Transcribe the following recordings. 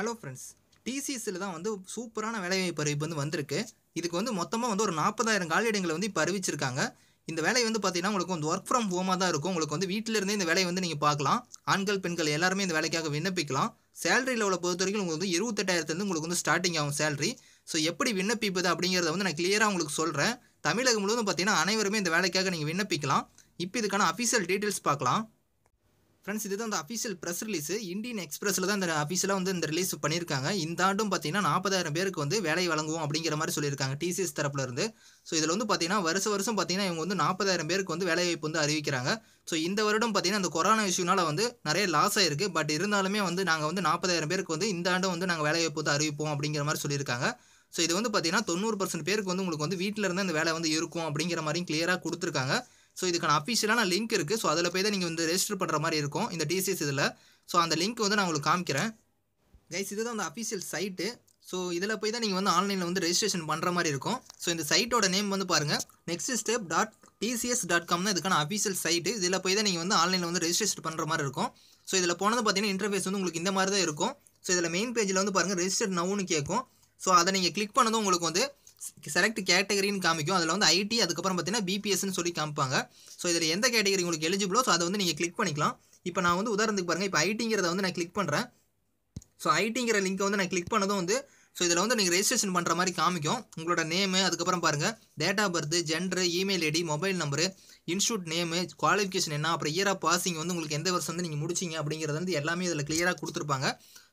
hello friends டிசிஎஸ்சில் தான் வந்து சூப்பரான வேலைவாய்ப்பு அறிவிப்பு வந்து வந்திருக்கு இதுக்கு வந்து மொத்தமாக வந்து ஒரு நாற்பதாயிரம் காலியிடங்களை வந்து இப்போ அறிவிச்சிருக்காங்க இந்த வேலை வந்து பார்த்தீங்கன்னா உங்களுக்கு வந்து ஒர்க் ஃப்ரம் ஹோமாக தான் இருக்கும் உங்களுக்கு வந்து வீட்டிலேருந்தே இந்த வேலையை வந்து நீங்கள் பார்க்கலாம் ஆண்கள் பெண்கள் எல்லாருமே இந்த வேலைக்காக விண்ணப்பிக்கலாம் சேலரி லெவலை பொறுத்த வரைக்கும் உங்களுக்கு வந்து இருபத்தெட்டாயிரத்துலேருந்து உங்களுக்கு வந்து ஸ்டார்டிங் ஆகும் சேலரி ஸோ எப்படி விண்ணப்பிப்பது அப்படிங்கிறத வந்து நான் கிளியராக உங்களுக்கு சொல்கிறேன் தமிழகம் முழுவதும் பார்த்தீங்கன்னா அனைவருமே இந்த வேலைக்காக நீங்கள் விண்ணப்பிக்கலாம் இப்போ இதுக்கான அஃபீஷியல் டீட்டெயில்ஸ் பார்க்கலாம் ஃப்ரெண்ட்ஸ் இது தான் அந்த அஃபீஷியல் ப்ரெஸ் ரிலீஸ் இந்தியன் எக்ஸ்பிரஸில் தான் இந்த அஃபீஷியலாக வந்து இந்த ரிலீஸ் பண்ணியிருக்காங்க இந்த ஆண்டும் பார்த்தீங்கன்னா நாற்பதாயிரம் பேருக்கு வந்து வேலை வழங்குவோம் அப்படிங்கிற மாதிரி சொல்லியிருக்காங்க டிசிஎஸ் தரப்புல இருந்து ஸோ இதில் வந்து பார்த்தீங்கன்னா வருஷ வருஷம் பார்த்தீங்கன்னா இவங்க வந்து நாற்பதாயிரம் பேருக்கு வந்து வேலைவாய்ப்பு வந்து அறிவிக்கிறாங்க ஸோ இந்த வருடம் பார்த்தீங்கன்னா அந்த கொரோனா இஷ்யூனால வந்து நிறைய லாஸ் ஆயிருக்கு பட் இருந்தாலுமே வந்து நாங்கள் வந்து நாற்பதாயிரம் பேருக்கு வந்து இந்த ஆண்டும் வந்து நாங்கள் வேலைவாய்ப்பு வந்து அறிவிப்போம் அப்படிங்கிற மாதிரி சொல்லியிருக்காங்க ஸோ இது வந்து பார்த்தீங்கன்னா தொண்ணூறு பர்சன்ட் பேருக்கு வந்து உங்களுக்கு வந்து வீட்டில் இருந்து அந்த வேலை வந்து இருக்கும் அப்படிங்கிற மாதிரியும் கிளியராக கொடுத்துருக்காங்க ஸோ இதுக்கான அஃபிஷியலான லிங்க் இருக்குது ஸோ அதில் போய் தான் நீங்கள் வந்து ரெஜிஸ்டர் பண்ணுற மாதிரி இருக்கும் இந்த டிசிஎஸ் இதில் ஸோ அந்த லிங்க் வந்து நான் உங்களுக்கு காமிக்கிறேன் கைஸ் இதுதான் அந்த அஃபிஷியல் சைட்டு ஸோ இதில் போய் தான் நீங்கள் வந்து ஆன்லைனில் வந்து ரெஜிஸ்ட்ரேஷன் பண்ணுற மாதிரி இருக்கும் ஸோ இந்த சைட்டோட நேம் வந்து பாருங்கள் next step dot TCS dot com தான் இதுக்கான அஃபிஷியல் சைட்டு இதில் போய் தான் நீங்கள் வந்து ஆன்லைனில் வந்து ரெஜிஸ்ட்ரேஷன் பண்ணுற மாதிரி இருக்கும் ஸோ இதில் போனது பார்த்தீங்கன்னா இன்டர்ஃபேஸ் வந்து உங்களுக்கு இந்த மாதிரி தான் இருக்கும் ஸோ இதில் மெயின் பேஜில் வந்து பாருங்கள் ரெஜிஸ்டர் நவுன்னு கேட்கும் ஸோ அதை நீங்கள் கிளிக் பண்ணதும் உங்களுக்கு வந்து செலக்ட் கேட்டகரின்னு காமிக்கும் அதில் வந்து ஐடி அதுக்கப்புறம் பார்த்தீங்கன்னா பிபிஎஸ்ன்னு சொல்லி காமிப்பாங்க ஸோ இதில் எந்த கேட்டகரி உங்களுக்கு எலிஜிபிளோ ஸோ அதை வந்து நீங்கள் கிளிக் பண்ணிக்கலாம் இப்போ நான் வந்து உதாரணத்துக்கு பாருங்கள் இப்போ ஐடிங்கிறத வந்து நான் கிளிக் பண்ணுறேன் ஸோ ஐடிங்கிற லிங்க்கை வந்து நான் கிளிக் பண்ணதும் வந்து ஸோ இதில் வந்து நீங்கள் ரெஜிஸ்ட்ரேஷன் பண்ணுற மாதிரி காமிக்கும் உங்களோட நேமு அதுக்கப்புறம் பாருங்கள் date of birth gender email ID mobile number institute name qualification என்ன அப்புறம் இயர் ஆஃப் பாசிங் வந்து உங்களுக்கு எந்த வருஷம் வந்து நீங்கள் முடிச்சிங்க அப்படிங்கிறது வந்து எல்லாமே இதில் கிளியராக கொடுத்துருப்பாங்க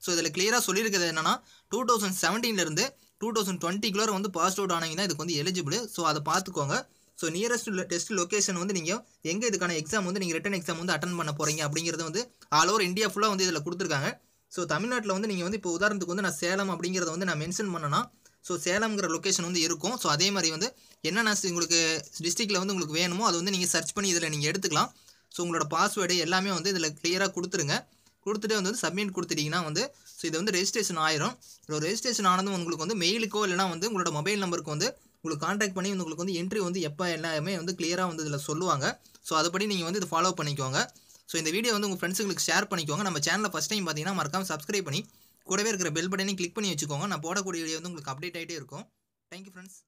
ஸோ இதில் கிளியராக சொல்லியிருக்கிறது என்னென்னா டூ தௌசண்ட் செவன்டீன்லேருந்து டூ தௌசண்ட் டுவெண்ட்டிக்குள்ளே வந்து பாஸ் அவுட் ஆனவங்க தான் இதுக்கு வந்து எலிஜிபிள் ஸோ அதை பார்த்துக்கோங்க ஸோ நியரஸ்ட் டெஸ்ட் லொக்கேஷன் வந்து நீங்கள் எங்கே இதுக்கான எக்ஸாம் வந்து நீங்கள் ரிட்டன் எக்ஸாம் வந்து அட்டன் பண்ண போகிறீங்க அப்படிங்கிறது வந்து ஆல் ஓவர் இந்தியா ஃபுல்லாக வந்து இதில் கொடுத்துருக்காங்க ஸோ தமிழ்நாட்டில் வந்து நீங்கள் வந்து இப்போ உதாரணத்துக்கு வந்து நான் சேலம் அப்படிங்கிறத வந்து நான் மென்ஷன் பண்ணனா ஸோ சேலம்ங்கிற லொக்கேஷன் வந்து இருக்கும் ஸோ அதே மாதிரி வந்து என்னென்ன உங்களுக்கு டிஸ்ட்ரிக்டில் வந்து உங்களுக்கு வேணுமோ அதை வந்து நீங்கள் சர்ச் பண்ணி இதில் நீங்கள் எடுத்துக்கலாம் ஸோ உங்களோட பாஸ்வேர்டு எல்லாமே வந்து இதில் கிளியராக கொடுத்துருங்க கொடுத்துட்டு வந்து சப்மிட் கொடுத்துட்டிங்கன்னா வந்து ஸோ இது வந்து ரெஜிஸ்ட்ரேஷன் ஆயிரும் ஒரு ரெஜிஸ்ட்ரேஷன் ஆனதும் உங்களுக்கு வந்து மெயிலுக்கோ இல்லைனா வந்து உங்களோட மொபைல் நம்பருக்கு வந்து உங்களுக்கு காண்டாக்ட் பண்ணி உங்களுக்கு வந்து என்ட்ரி வந்து எப்போ எல்லாமே வந்து கிளியராக வந்து இதில் சொல்லுவாங்க ஸோ அதுபடி நீங்கள் வந்து இது ஃபாலோ பண்ணிக்கோங்க ஸோ இந்த வீடியோ வந்து உங்கள் ஃப்ரெண்ட்ஸுங்களுக்கு ஷேர் பண்ணிக்கோங்க நம்ம சேனலில் ஃபஸ்ட் டைம் பார்த்தீங்கன்னா மறக்காமல் சப்ஸ்கிரைப் பண்ணி கூடவே இருக்கிற பெல் பட்டனையும் கிளிக் பண்ணி வச்சுக்கோங்க நான் போடக்கூடிய வீடியோ வந்து உங்களுக்கு அப்டேட் ஆகிட்டே இருக்கும் தேங்க்யூ ஃப்ரெண்ட்ஸ்